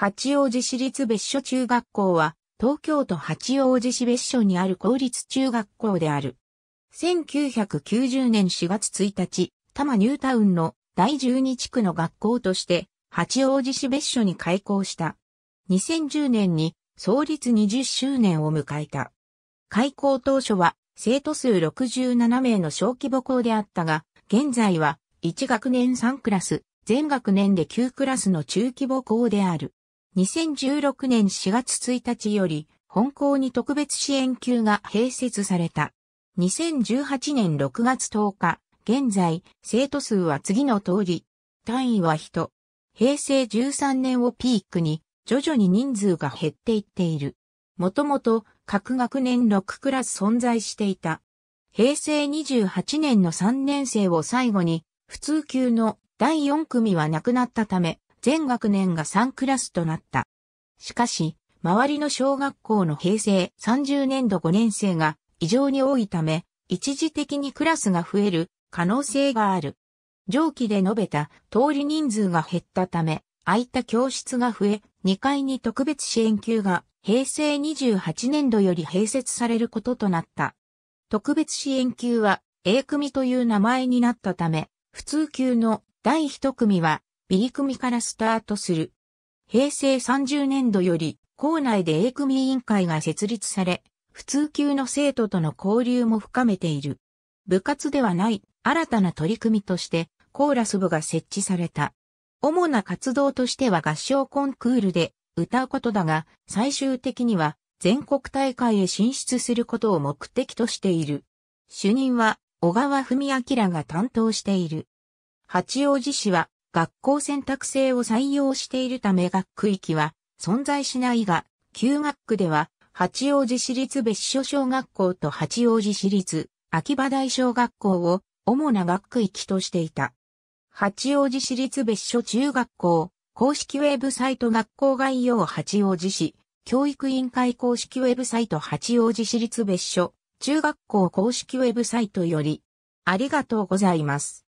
八王子市立別所中学校は、東京都八王子市別所にある公立中学校である。1990年4月1日、多摩ニュータウンの第12地区の学校として、八王子市別所に開校した。2010年に創立20周年を迎えた。開校当初は生徒数67名の小規模校であったが、現在は1学年3クラス、全学年で9クラスの中規模校である。2016年4月1日より、本校に特別支援級が併設された。2018年6月10日、現在、生徒数は次の通り、単位は人。平成13年をピークに、徐々に人数が減っていっている。もともと、各学年6クラス存在していた。平成28年の3年生を最後に、普通級の第4組はなくなったため、全学年が3クラスとなった。しかし、周りの小学校の平成30年度5年生が異常に多いため、一時的にクラスが増える可能性がある。上記で述べた通り人数が減ったため、空いた教室が増え、2階に特別支援級が平成28年度より併設されることとなった。特別支援級は A 組という名前になったため、普通級の第1組は B 組からスタートする。平成30年度より、校内で A 組委員会が設立され、普通級の生徒との交流も深めている。部活ではない新たな取り組みとして、コーラス部が設置された。主な活動としては合唱コンクールで歌うことだが、最終的には全国大会へ進出することを目的としている。主任は小川文明が担当している。八王子市は学校選択制を採用しているため学区域は存在しないが、旧学区では、八王子市立別所小学校と八王子市立秋葉大小学校を主な学区域としていた。八王子市立別所中学校、公式ウェブサイト学校概要八王子市、教育委員会公式ウェブサイト八王子市立別所、中学校公式ウェブサイトより、ありがとうございます。